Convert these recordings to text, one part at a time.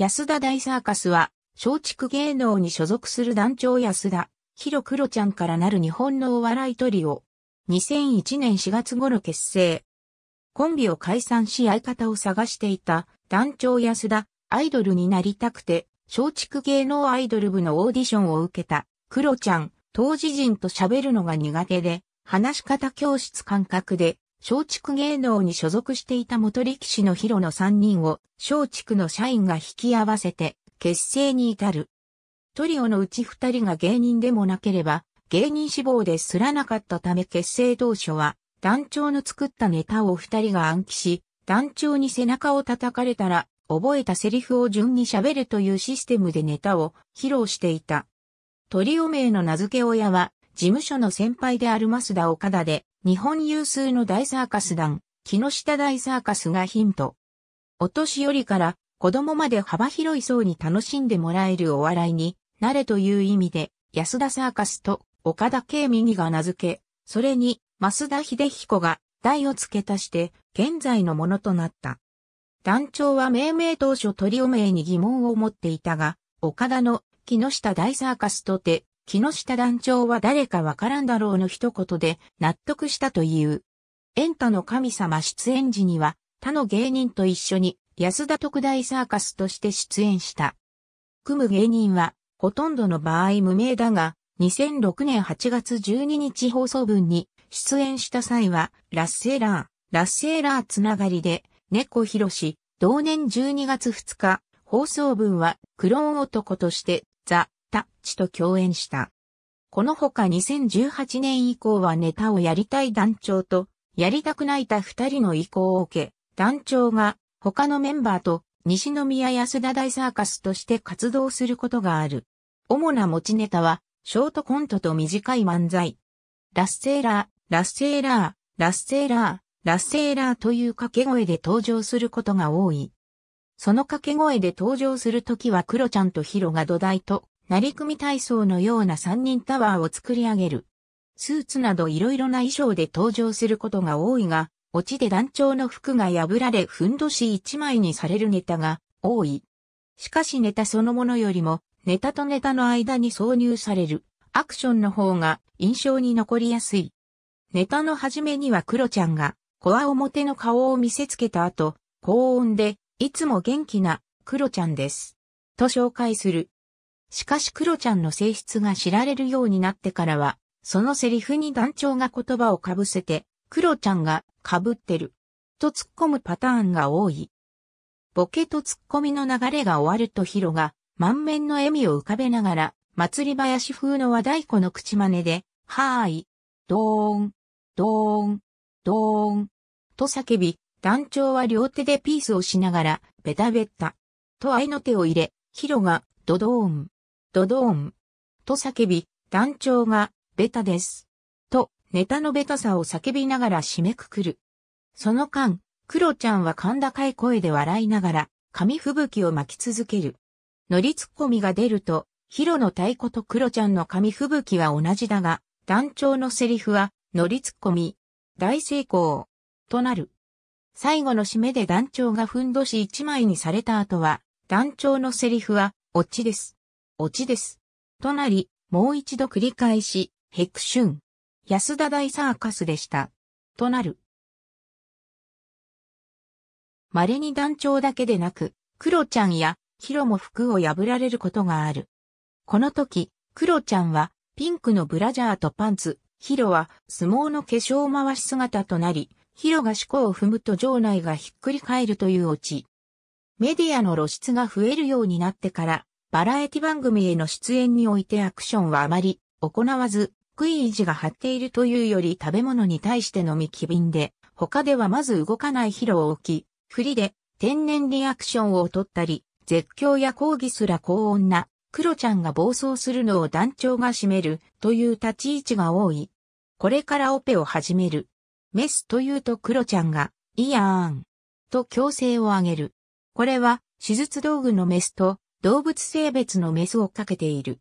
安田大サーカスは、松竹芸能に所属する団長安田、広黒ちゃんからなる日本のお笑いトリオ。2001年4月頃結成。コンビを解散し相方を探していた団長安田、アイドルになりたくて、松竹芸能アイドル部のオーディションを受けた、黒ちゃん、当時人と喋るのが苦手で、話し方教室感覚で、松竹芸能に所属していた元力士の広野3人を松竹の社員が引き合わせて結成に至る。トリオのうち2人が芸人でもなければ芸人志望ですらなかったため結成当初は団長の作ったネタを2人が暗記し団長に背中を叩かれたら覚えたセリフを順に喋るというシステムでネタを披露していた。トリオ名の名付け親は事務所の先輩である増田岡田で日本有数の大サーカス団、木下大サーカスがヒント。お年寄りから子供まで幅広い層に楽しんでもらえるお笑いになれという意味で、安田サーカスと岡田圭右が名付け、それに増田秀彦が台を付け足して現在のものとなった。団長は命名当初トリオ名に疑問を持っていたが、岡田の木下大サーカスとて木下団長は誰かわからんだろうの一言で納得したという。エンタの神様出演時には他の芸人と一緒に安田特大サーカスとして出演した。組む芸人はほとんどの場合無名だが、2006年8月12日放送分に出演した際は、ラッセーラー、ラッセーラーつながりで、猫ひろし、同年12月2日、放送分は、クローン男として、ザ・タッチと共演した。このほか2018年以降はネタをやりたい団長と、やりたくないた二人の意向を受け、団長が他のメンバーと西宮安田大サーカスとして活動することがある。主な持ちネタは、ショートコントと短い漫才。ラッセーラー、ラッセーラー、ラッセーラー、ラッセーラーという掛け声で登場することが多い。その掛け声で登場するときは黒ちゃんとヒロが土台と成組体操のような三人タワーを作り上げる。スーツなど色々な衣装で登場することが多いが、オチで団長の服が破られふんどし一枚にされるネタが多い。しかしネタそのものよりも、ネタとネタの間に挿入されるアクションの方が印象に残りやすい。ネタの始めにはクロちゃんが、コア表の顔を見せつけた後、高音で、いつも元気な、クロちゃんです。と紹介する。しかしクロちゃんの性質が知られるようになってからは、そのセリフに団長が言葉をかぶせて、クロちゃんがかぶってる。と突っ込むパターンが多い。ボケと突っ込みの流れが終わるとヒロが満面の笑みを浮かべながら、祭り林風の和太鼓の口真似で、はーい、ドーン、ドーン、ドーン、と叫び、団長は両手でピースをしながら、ベタベタ、と愛の手を入れ、ヒロが、ドドーン、ドドーン。と叫び、団長が、ベタです。と、ネタのベタさを叫びながら締めくくる。その間、クロちゃんは甲高い声で笑いながら、紙吹雪を巻き続ける。乗りツッコミが出ると、ヒロの太鼓とクロちゃんの紙吹雪は同じだが、団長のセリフは、乗りツッコミ、大成功、となる。最後の締めで団長がふんどし一枚にされた後は、団長のセリフは、オチです。落ちです。となり、もう一度繰り返し、ヘクシュン。安田大サーカスでした。となる。稀に団長だけでなく、クロちゃんやヒロも服を破られることがある。この時、クロちゃんはピンクのブラジャーとパンツ、ヒロは相撲の化粧回し姿となり、ヒロが四股を踏むと場内がひっくり返るというオチ。メディアの露出が増えるようになってから、バラエティ番組への出演においてアクションはあまり行わず、食い意地が張っているというより食べ物に対してのみ機敏で、他ではまず動かない疲労を置き、振りで天然リアクションを取ったり、絶叫や抗議すら高温な、クロちゃんが暴走するのを団長が占めるという立ち位置が多い。これからオペを始める。メスというとクロちゃんが、いやーん、と強制を上げる。これは手術道具のメスと動物性別のメスをかけている。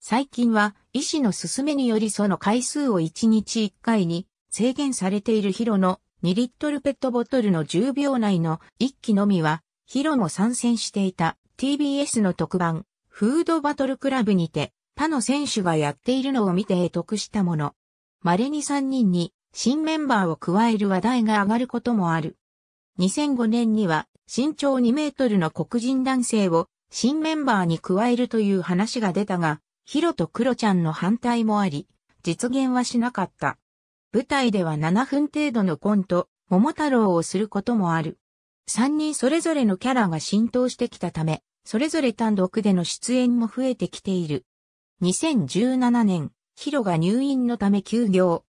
最近は医師の勧めによりその回数を1日1回に制限されているヒロの2リットルペットボトルの10秒内の1機のみはヒロも参戦していた TBS の特番フードバトルクラブにて他の選手がやっているのを見て得得したもの。稀に3人に新メンバーを加える話題が上がることもある。2005年には身長2メートルの黒人男性を新メンバーに加えるという話が出たが、ヒロとクロちゃんの反対もあり、実現はしなかった。舞台では7分程度のコント、桃太郎をすることもある。3人それぞれのキャラが浸透してきたため、それぞれ単独での出演も増えてきている。2017年、ヒロが入院のため休業。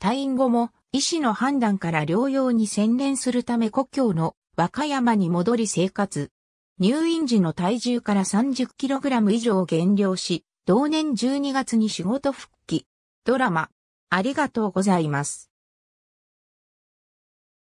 退院後も、医師の判断から療養に専念するため故郷の和歌山に戻り生活。入院時の体重から 30kg 以上減量し、同年12月に仕事復帰。ドラマ、ありがとうございます。